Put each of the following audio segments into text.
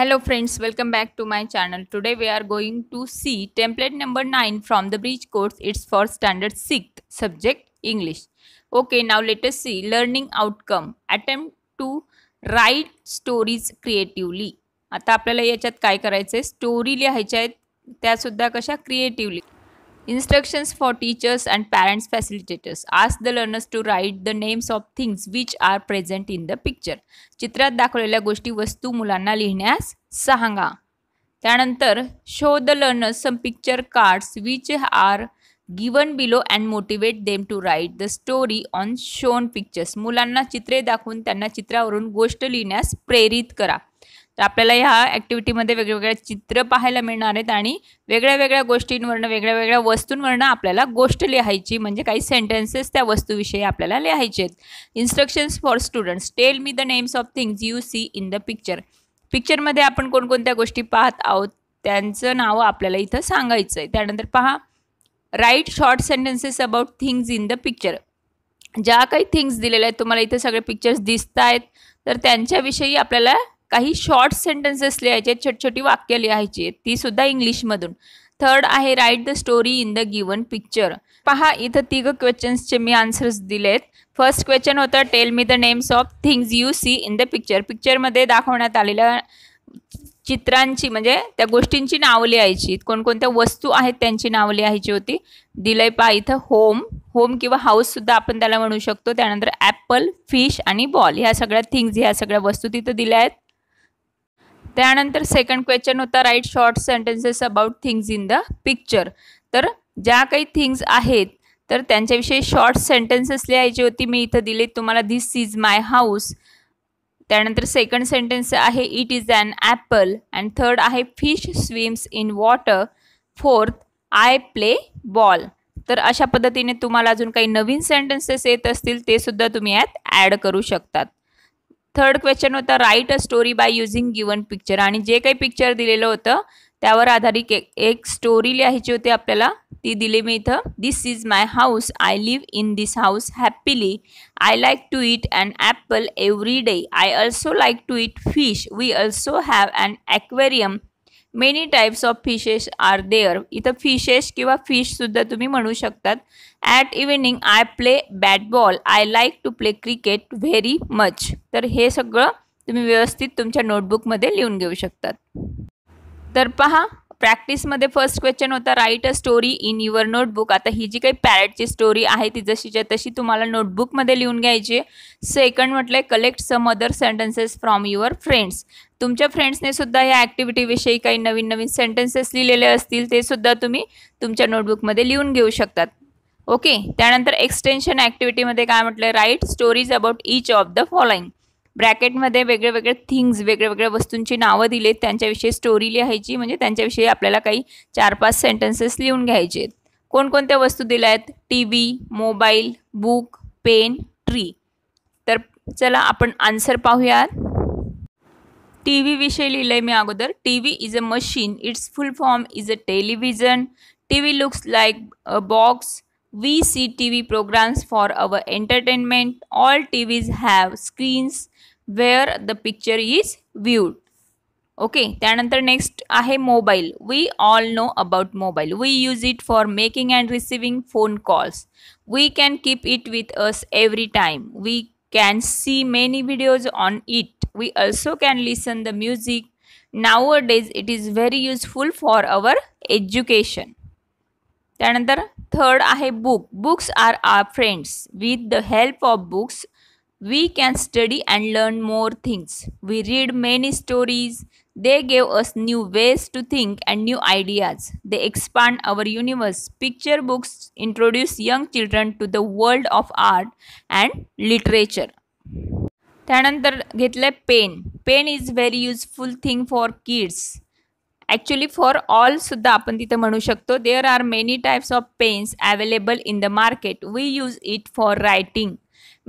hello friends welcome back to my channel today we are going to see template number 9 from the bridge course it's for standard 6th subject english okay now let us see learning outcome attempt to write stories creatively आता आपल्याला याच्यात काय करायचं story लिहायच्या आहेत त्या सुद्धा कशा creatively Instructions for teachers and parents facilitators. Ask the learners to write the names of things which are present in the picture चित्रात दाखवलेल्या गोष्टी वस्तू मुलांना लिहिण्यास सांगा त्यानंतर show the learners some picture cards which are given below and motivate them to write the story on shown pictures मुलांना चित्रे दाखवून त्यांना चित्रावरून गोष्ट लिहिण्यास प्रेरित करा तर आपल्याला ह्या ॲक्टिव्हिटीमध्ये वेगवेगळे चित्र पाहायला मिळणार आहेत आणि वेगळ्या वेगळ्या गोष्टींवरनं वेगळ्या वेगळ्या वस्तूंवरनं आपल्याला गोष्ट लिहायची म्हणजे काही सेंटेन्सेस त्या वस्तूविषयी आपल्याला लिहायचे आहेत instructions for students tell me the names of things you see in the picture पिक्चरमध्ये आपण कोणकोणत्या गोष्टी पाहत आहोत त्यांचं नावं आपल्याला इथं सांगायचं आहे त्यानंतर पहा write short sentences about things in the picture ज्या काही थिंग्स दिलेल्या आहेत तुम्हाला इथं सगळे पिक्चर्स दिसत आहेत तर त्यांच्याविषयी आपल्याला काही शॉर्ट सेंटेन्सेस लिहायचे छोटी वाक्य लिहायची ती सुद्धा इंग्लिशमधून थर्ड आहे write the story in the given picture पहा इथं तिघ क्वेश्चन्सचे मी आन्सर्स दिलेत फर्स्ट क्वेश्चन होतं tell me the names of things you see in the picture पिक्चरमध्ये दाखवण्यात आलेल्या चित्रांची म्हणजे त्या गोष्टींची नावं लिहायची कोणकोणत्या वस्तू आहेत त्यांची नावं लिहायची होती दिलंय पहा इथं होम होम किंवा हाऊससुद्धा आपण त्याला म्हणू शकतो त्यानंतर ॲपल फिश आणि बॉल ह्या सगळ्या थिंग्ज ह्या सगळ्या वस्तू तिथं दिल्या आहेत त्यानंतर सेकंड क्वेश्चन होता write short sentences about things in the picture तर ज्या काही थिंग्स आहेत तर त्यांच्याविषयी शॉर्ट सेंटेन्सेस लिहायची होती मी इथं दिले तुम्हाला धिस इज माय हाऊस त्यानंतर सेकंड सेंटेन्स आहे it is an apple and third आहे fish swims in water fourth I play ball तर अशा पद्धतीने तुम्हाला अजून काही नवीन सेंटेन्सेस येत असतील ते सुद्धा तुम्ही यात ॲड करू शकतात थर्ड क्वेश्चन होता write a story by using given picture आणि जे काही पिक्चर दिलेलं होतं त्यावर आधारित एक स्टोरी लिहायची होती आपल्याला ती दिली मी इथं this is my house I live in this house happily I like to eat and apple every day I also like to eat fish we also have and aquarium many types of fishes are there इथं fishes किंवा फिशसुद्धा तुम्ही म्हणू शकतात at evening I play bat ball I like to play cricket very much तर हे सगळं तुम्ही व्यवस्थित तुमच्या नोटबुकमध्ये लिहून घेऊ शकतात तर पहा प्रॅक्टिसमध्ये फर्स्ट क्वेश्चन होता write a story in your notebook आता ही जी काही पॅरेटची स्टोरी आहे ती जशीच्या तशी तुम्हाला नोटबुकमध्ये लिहून घ्यायची आहे सेकंड म्हटलंय collect some other sentences from your friends तुमच्या फ्रेंड्सने सुद्धा या ॲक्टिव्हिटीविषयी काही नवीन नवीन सेंटेन्सेस लिहिलेले असतील ते सुद्धा तुम्ही तुमच्या नोटबुकमध्ये लिहून घेऊ शकतात ओके त्यानंतर एक्सटेन्शन ॲक्टिव्हिटीमध्ये काय म्हटलं write stories about each of the following ब्रॅकेटमध्ये वेगळे वेगळे थिंग्स वेगळ्या वस्तूंची नावं दिलेत त्यांच्याविषयी स्टोरी लिहायची म्हणजे त्यांच्याविषयी आपल्याला काही चार पाच सेंटेन्सेस लिहून घ्यायचे आहेत कोणकोणत्या वस्तू दिल्या आहेत T V mobile book pen tree तर चला आपण आन्सर पाहूयात टी विषयी लिहिलं आहे मी अगोदर T V is a machine it's full form is a television T V looks like a box We see TV programs for our entertainment. All TVs have screens where the picture is viewed. Okay, then next I mobile. We all know about mobile. We use it for making and receiving phone calls. We can keep it with us every time. We can see many videos on it. We also can listen the music. Nowadays, it is very useful for our education. Then third आहे book books are our friends with the help of books we can study and learn more things we read many stories they gave us new ways to think and new ideas they expand our universe picture books introduce young children to the world of art and literature त्यानंतर घेतलं pen pen is very useful thing for kids actually for ऑलसुद्धा आपण तिथे म्हणू शकतो there are many types of pens available in the market we use it for writing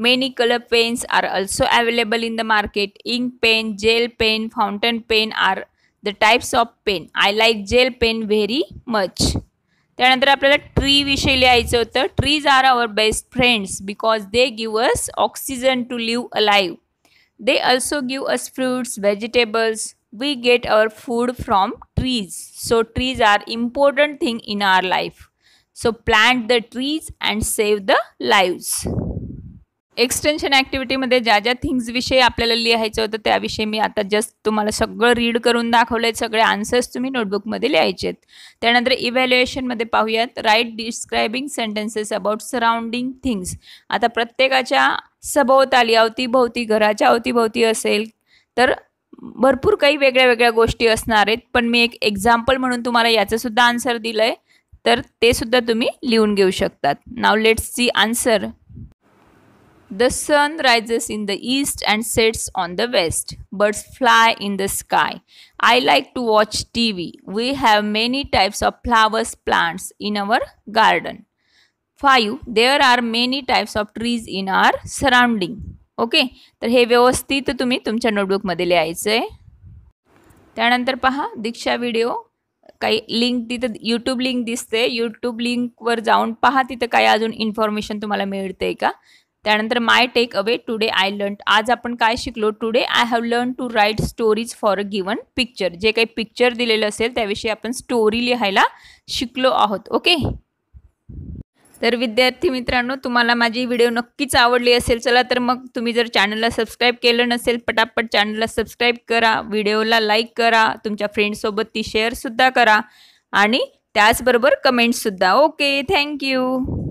many colour pens are also available in the market ink pen gel pen fountain pen are the types of pen I like gel pen very much त्यानंतर आपल्याला tree विषयी लिहायचं होतं trees are our best friends because they give us oxygen to live a live they also give us fruits vegetables we get our food from trees so trees are important thing in our life so plant the trees and save the lives extension ॲक्टिव्हिटीमध्ये ज्या ज्या थिंग्जविषयी आपल्याला लिहायचं होतं त्याविषयी मी आता just तुम्हाला सगळं रीड करून दाखवलं सगळे आन्सर्स तुम्ही नोटबुकमध्ये लिहायचे आहेत त्यानंतर इव्हॅल्युएशनमध्ये पाहूयात write describing sentences about surrounding things आता प्रत्येकाच्या सभोवताली अवतीभोवती घराच्या अवतीभोवती असेल तर भरपूर काही वेगळ्या वेगळ्या गोष्टी असणार आहेत पण मी एक एक्झाम्पल म्हणून तुम्हाला याचंसुद्धा आन्सर दिलं आहे तर ते सुद्धा तुम्ही लिहून घेऊ शकतात नाव let's see answer the sun rises in the east and sets on the west birds fly in the sky I like to watch T V we have many types of flowers plants in our garden five there are many types of trees in our surrounding okay तर हे व्यवस्थित तुम्ही तुमच्या नोटबुकमध्ये लिहायचं आहे त्यानंतर पहा Diksha video काही लिंक तिथं यूट्यूब लिंक दिसते यूट्यूब लिंकवर जाऊन पहा तिथं काय अजून इन्फॉर्मेशन तुम्हाला मिळते का त्यानंतर my take away today I learn आज आपण काय शिकलो today I have learn to write stories for a given picture जे काही पिक्चर दिलेलं असेल त्याविषयी आपण स्टोरी लिहायला शिकलो आहोत ओके तर विद्यार्थी मित्रांनो तुम्हाला माझी व्हिडिओ नक्कीच आवडली असेल चला तर मग तुम्ही जर चॅनलला सबस्क्राईब केलं नसेल पटापट चॅनलला सबस्क्राईब करा व्हिडिओला लाईक करा तुमच्या फ्रेंडसोबत ती शेअरसुद्धा करा आणि त्याचबरोबर कमेंट्ससुद्धा ओके थँक्यू